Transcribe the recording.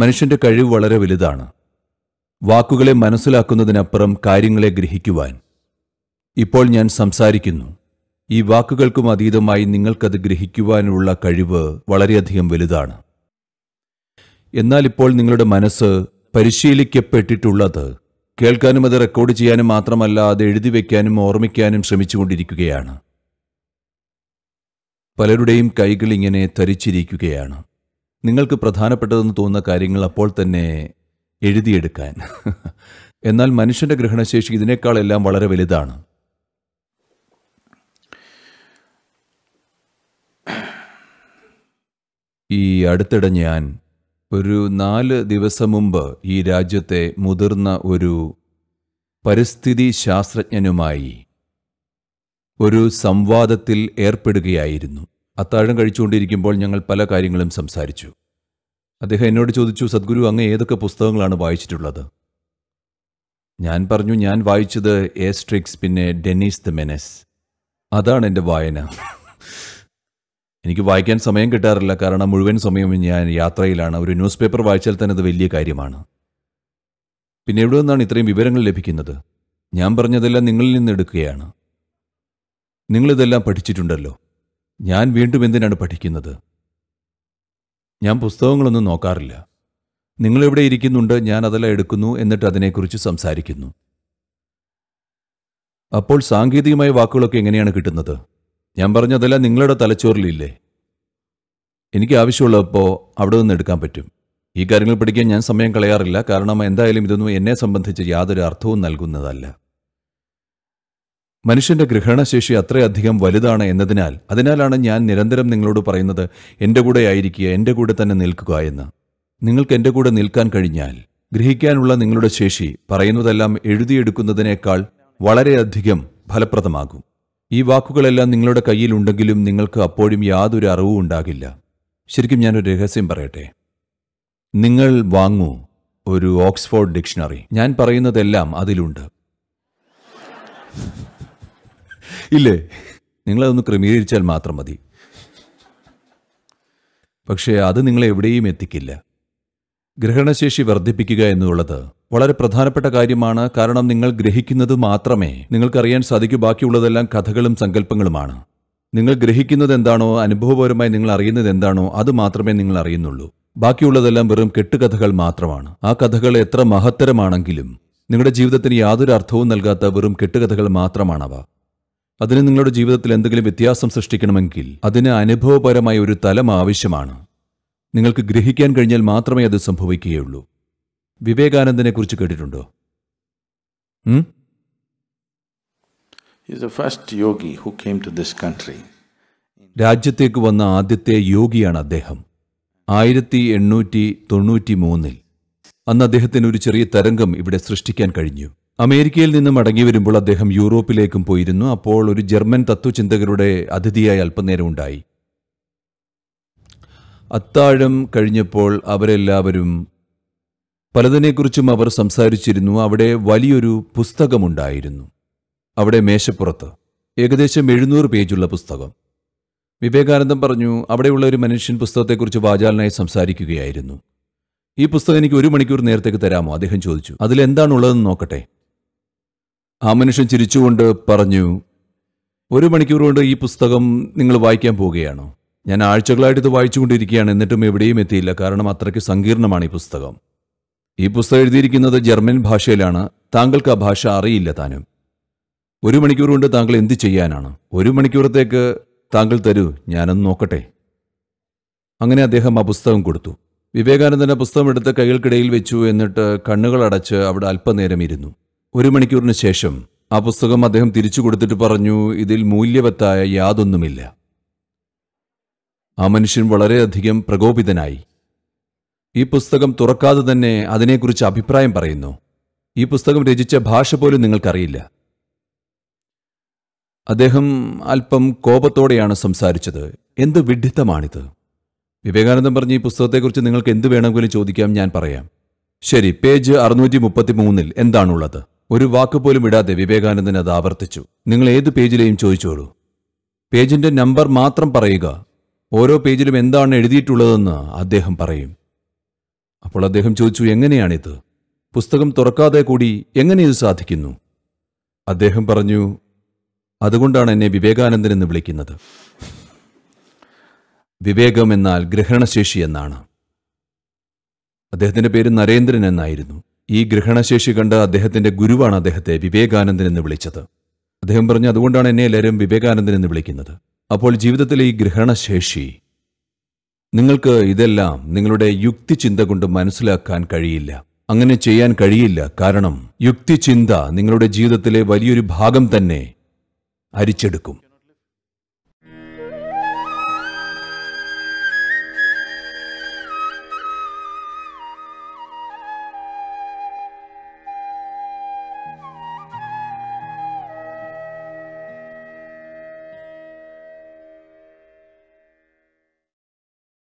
മനുഷ്യന്റെ കഴിവ് വളരെ വലുതാണ് വാക്കുകളെ മനസ്സിലാക്കുന്നതിനപ്പുറം കാര്യങ്ങളെ ഗ്രഹിക്കുവാൻ ഇപ്പോൾ ഞാൻ സംസാരിക്കുന്നു ഈ വാക്കുകൾക്കും അതീതമായി നിങ്ങൾക്കത് ഗ്രഹിക്കുവാനുള്ള കഴിവ് വളരെയധികം വലുതാണ് എന്നാൽ ഇപ്പോൾ നിങ്ങളുടെ മനസ്സ് പരിശീലിക്കപ്പെട്ടിട്ടുള്ളത് കേൾക്കാനും അത് റെക്കോർഡ് ചെയ്യാനും മാത്രമല്ല അത് എഴുതി വയ്ക്കാനും ഓർമ്മിക്കാനും ശ്രമിച്ചുകൊണ്ടിരിക്കുകയാണ് പലരുടെയും കൈകൾ ഇങ്ങനെ ധരിച്ചിരിക്കുകയാണ് നിങ്ങൾക്ക് പ്രധാനപ്പെട്ടതെന്ന് തോന്നുന്ന കാര്യങ്ങൾ അപ്പോൾ തന്നെ എഴുതിയെടുക്കാൻ എന്നാൽ മനുഷ്യൻ്റെ ഗ്രഹണശേഷി ഇതിനേക്കാളെല്ലാം വളരെ വലുതാണ് ഈ അടുത്തിടെ ഞാൻ ഒരു നാല് ദിവസം മുമ്പ് ഈ രാജ്യത്തെ മുതിർന്ന ഒരു പരിസ്ഥിതി ശാസ്ത്രജ്ഞനുമായി ഒരു സംവാദത്തിൽ ഏർപ്പെടുകയായിരുന്നു അത്താഴം കഴിച്ചുകൊണ്ടിരിക്കുമ്പോൾ ഞങ്ങൾ പല കാര്യങ്ങളും സംസാരിച്ചു അദ്ദേഹം എന്നോട് ചോദിച്ചു സദ്ഗുരു അങ്ങ് ഏതൊക്കെ പുസ്തകങ്ങളാണ് വായിച്ചിട്ടുള്ളത് ഞാൻ പറഞ്ഞു ഞാൻ വായിച്ചത് ഏസ്ട്രിക്സ് പിന്നെ ഡെന്നീസ് ദ മെനസ് അതാണ് എൻ്റെ വായന എനിക്ക് വായിക്കാൻ സമയം കിട്ടാറില്ല കാരണം മുഴുവൻ സമയവും ഞാൻ യാത്രയിലാണ് ഒരു ന്യൂസ് പേപ്പർ വായിച്ചാൽ തന്നെ അത് വലിയ കാര്യമാണ് പിന്നെ എവിടെ നിന്നാണ് ഇത്രയും വിവരങ്ങൾ ലഭിക്കുന്നത് ഞാൻ പറഞ്ഞതെല്ലാം നിങ്ങളിൽ നിന്ന് എടുക്കുകയാണ് നിങ്ങളിതെല്ലാം പഠിച്ചിട്ടുണ്ടല്ലോ ഞാൻ വീണ്ടും എന്തിനാണ് പഠിക്കുന്നത് ഞാൻ പുസ്തകങ്ങളൊന്നും നോക്കാറില്ല നിങ്ങളെവിടെ ഇരിക്കുന്നുണ്ട് ഞാൻ അതെല്ലാം എടുക്കുന്നു എന്നിട്ട് അതിനെക്കുറിച്ച് സംസാരിക്കുന്നു അപ്പോൾ സാങ്കേതികമായ വാക്കുകളൊക്കെ എങ്ങനെയാണ് കിട്ടുന്നത് ഞാൻ പറഞ്ഞതെല്ലാം നിങ്ങളുടെ തലച്ചോറിലില്ലേ എനിക്ക് ആവശ്യമുള്ളപ്പോൾ അവിടെ നിന്ന് എടുക്കാൻ പറ്റും ഈ കാര്യങ്ങൾ പഠിക്കാൻ ഞാൻ സമയം കളയാറില്ല കാരണം എന്തായാലും ഇതൊന്നും എന്നെ സംബന്ധിച്ച് യാതൊരു അർത്ഥവും നൽകുന്നതല്ല മനുഷ്യന്റെ ഗ്രഹണശേഷി അത്രയധികം വലുതാണ് എന്നതിനാൽ അതിനാലാണ് ഞാൻ നിരന്തരം നിങ്ങളോട് പറയുന്നത് എൻ്റെ കൂടെ ആയിരിക്കുക എൻ്റെ കൂടെ തന്നെ നിൽക്കുക എന്ന് നിങ്ങൾക്ക് എൻ്റെ കൂടെ നിൽക്കാൻ കഴിഞ്ഞാൽ ഗ്രഹിക്കാനുള്ള നിങ്ങളുടെ ശേഷി പറയുന്നതെല്ലാം എഴുതിയെടുക്കുന്നതിനേക്കാൾ വളരെയധികം ഫലപ്രദമാകും ഈ വാക്കുകളെല്ലാം നിങ്ങളുടെ കയ്യിലുണ്ടെങ്കിലും നിങ്ങൾക്ക് അപ്പോഴും യാതൊരു അറിവും ഉണ്ടാകില്ല ശരിക്കും ഞാനൊരു രഹസ്യം പറയട്ടെ നിങ്ങൾ വാങ്ങൂ ഒരു ഓക്സ്ഫോർഡ് ഡിക്ഷണറി ഞാൻ പറയുന്നതെല്ലാം അതിലുണ്ട് ഇല്ലേ നിങ്ങളതൊന്ന് ക്രമീകരിച്ചാൽ മാത്രം മതി പക്ഷേ അത് നിങ്ങളെ എവിടെയും എത്തിക്കില്ല ഗ്രഹണശേഷി വർദ്ധിപ്പിക്കുക എന്നുള്ളത് വളരെ പ്രധാനപ്പെട്ട കാര്യമാണ് കാരണം നിങ്ങൾ ഗ്രഹിക്കുന്നത് മാത്രമേ നിങ്ങൾക്കറിയാൻ സാധിക്കൂ ബാക്കിയുള്ളതെല്ലാം കഥകളും സങ്കല്പങ്ങളുമാണ് നിങ്ങൾ ഗ്രഹിക്കുന്നത് എന്താണോ അനുഭവപരമായി നിങ്ങൾ അറിയുന്നത് എന്താണോ അത് മാത്രമേ നിങ്ങൾ അറിയുന്നുള്ളൂ ബാക്കിയുള്ളതെല്ലാം വെറും കെട്ടുകഥകൾ മാത്രമാണ് ആ കഥകൾ എത്ര മഹത്തരമാണെങ്കിലും നിങ്ങളുടെ ജീവിതത്തിന് യാതൊരു അർത്ഥവും നൽകാത്ത വെറും കെട്ടുകഥകൾ മാത്രമാണവ അതിന് നിങ്ങളുടെ ജീവിതത്തിൽ എന്തെങ്കിലും വ്യത്യാസം സൃഷ്ടിക്കണമെങ്കിൽ അതിന് അനുഭവപരമായ ഒരു തലം ആവശ്യമാണ് നിങ്ങൾക്ക് ഗ്രഹിക്കാൻ കഴിഞ്ഞാൽ മാത്രമേ അത് സംഭവിക്കുകയുള്ളൂ വിവേകാനന്ദനെ കുറിച്ച് കേട്ടിട്ടുണ്ടോ രാജ്യത്തേക്ക് വന്ന ആദ്യത്തെ യോഗിയാണ് അദ്ദേഹം ആയിരത്തി എണ്ണൂറ്റി തൊണ്ണൂറ്റി മൂന്നിൽ അന്ന് അദ്ദേഹത്തിന് ഒരു ചെറിയ തരംഗം ഇവിടെ സൃഷ്ടിക്കാൻ കഴിഞ്ഞു അമേരിക്കയിൽ നിന്ന് മടങ്ങി വരുമ്പോൾ അദ്ദേഹം യൂറോപ്പിലേക്കും പോയിരുന്നു അപ്പോൾ ഒരു ജർമ്മൻ തത്വചിന്തകരുടെ അതിഥിയായി അല്പനേരം ഉണ്ടായി അത്താഴം കഴിഞ്ഞപ്പോൾ അവരെല്ലാവരും പലതിനെക്കുറിച്ചും അവർ സംസാരിച്ചിരുന്നു അവിടെ വലിയൊരു പുസ്തകമുണ്ടായിരുന്നു അവിടെ മേശപ്പുറത്ത് ഏകദേശം എഴുന്നൂറ് പേജുള്ള പുസ്തകം വിവേകാനന്ദം പറഞ്ഞു അവിടെയുള്ള ഒരു മനുഷ്യൻ പുസ്തകത്തെക്കുറിച്ച് വാചാലനായി സംസാരിക്കുകയായിരുന്നു ഈ പുസ്തകം എനിക്ക് ഒരു മണിക്കൂർ നേരത്തേക്ക് തരാമോ അദ്ദേഹം ചോദിച്ചു അതിലെന്താണുള്ളതെന്ന് നോക്കട്ടെ ആ മനുഷ്യൻ ചിരിച്ചുകൊണ്ട് പറഞ്ഞു ഒരു മണിക്കൂർ കൊണ്ട് ഈ പുസ്തകം നിങ്ങൾ വായിക്കാൻ പോവുകയാണോ ഞാൻ ആഴ്ചകളായിട്ട് ഇത് വായിച്ചുകൊണ്ടിരിക്കുകയാണ് എന്നിട്ടും എവിടെയും എത്തിയില്ല കാരണം അത്രയ്ക്ക് സങ്കീർണമാണ് ഈ പുസ്തകം ഈ പുസ്തകം എഴുതിയിരിക്കുന്നത് ജർമ്മൻ ഭാഷയിലാണ് താങ്കൾക്ക് ആ ഭാഷ അറിയില്ല താനും ഒരു മണിക്കൂർ കൊണ്ട് താങ്കൾ എന്ത് ചെയ്യാനാണ് ഒരു മണിക്കൂറത്തേക്ക് താങ്കൾ തരൂ ഞാനൊന്ന് നോക്കട്ടെ അങ്ങനെ അദ്ദേഹം ആ പുസ്തകം കൊടുത്തു വിവേകാനന്ദൻ്റെ പുസ്തകം എടുത്ത് കൈകൾക്കിടയിൽ വെച്ചു എന്നിട്ട് കണ്ണുകൾ അടച്ച് അവിടെ അല്പനേരം ഇരുന്നു ഒരു മണിക്കൂറിന് ശേഷം ആ പുസ്തകം അദ്ദേഹം തിരിച്ചു കൊടുത്തിട്ട് പറഞ്ഞു ഇതിൽ മൂല്യവത്തായ യാതൊന്നുമില്ല ആ മനുഷ്യൻ വളരെയധികം പ്രകോപിതനായി ഈ പുസ്തകം തുറക്കാതെ തന്നെ അതിനെക്കുറിച്ച് അഭിപ്രായം പറയുന്നു ഈ പുസ്തകം രചിച്ച ഭാഷ പോലും നിങ്ങൾക്കറിയില്ല അദ്ദേഹം അല്പം കോപത്തോടെയാണ് സംസാരിച്ചത് എന്ത് വിഡ്ഢിത്തമാണിത് വിവേകാനന്ദൻ പറഞ്ഞ ഈ പുസ്തകത്തെക്കുറിച്ച് നിങ്ങൾക്ക് എന്ത് വേണമെങ്കിലും ചോദിക്കാം ഞാൻ പറയാം ശരി പേജ് അറുന്നൂറ്റി മുപ്പത്തി മൂന്നിൽ എന്താണുള്ളത് ഒരു വാക്കുപോലും ഇടാതെ വിവേകാനന്ദൻ അത് ആവർത്തിച്ചു നിങ്ങൾ ഏത് പേജിലെയും ചോദിച്ചോളൂ പേജിന്റെ നമ്പർ മാത്രം പറയുക ഓരോ പേജിലും എന്താണ് എഴുതിയിട്ടുള്ളതെന്ന് അദ്ദേഹം പറയും അപ്പോൾ അദ്ദേഹം ചോദിച്ചു എങ്ങനെയാണിത് പുസ്തകം തുറക്കാതെ കൂടി എങ്ങനെ ഇത് സാധിക്കുന്നു അദ്ദേഹം പറഞ്ഞു അതുകൊണ്ടാണ് എന്നെ വിവേകാനന്ദൻ എന്ന് വിളിക്കുന്നത് വിവേകം എന്നാൽ ഗ്രഹണശേഷി എന്നാണ് അദ്ദേഹത്തിന്റെ പേര് നരേന്ദ്രൻ എന്നായിരുന്നു ഈ ഗ്രഹണശേഷി കണ്ട് അദ്ദേഹത്തിന്റെ ഗുരുവാണ് അദ്ദേഹത്തെ വിവേകാനന്ദൻ എന്ന് വിളിച്ചത് അദ്ദേഹം പറഞ്ഞു അതുകൊണ്ടാണ് എന്നെ എല്ലാവരും വിവേകാനന്ദൻ എന്ന് വിളിക്കുന്നത് അപ്പോൾ ജീവിതത്തിലെ ഈ ഗ്രഹണശേഷി നിങ്ങൾക്ക് ഇതെല്ലാം നിങ്ങളുടെ യുക്തിചിന്ത കൊണ്ട് മനസ്സിലാക്കാൻ കഴിയില്ല അങ്ങനെ ചെയ്യാൻ കഴിയില്ല കാരണം യുക്തിചിന്ത നിങ്ങളുടെ ജീവിതത്തിലെ വലിയൊരു ഭാഗം തന്നെ അരിച്ചെടുക്കും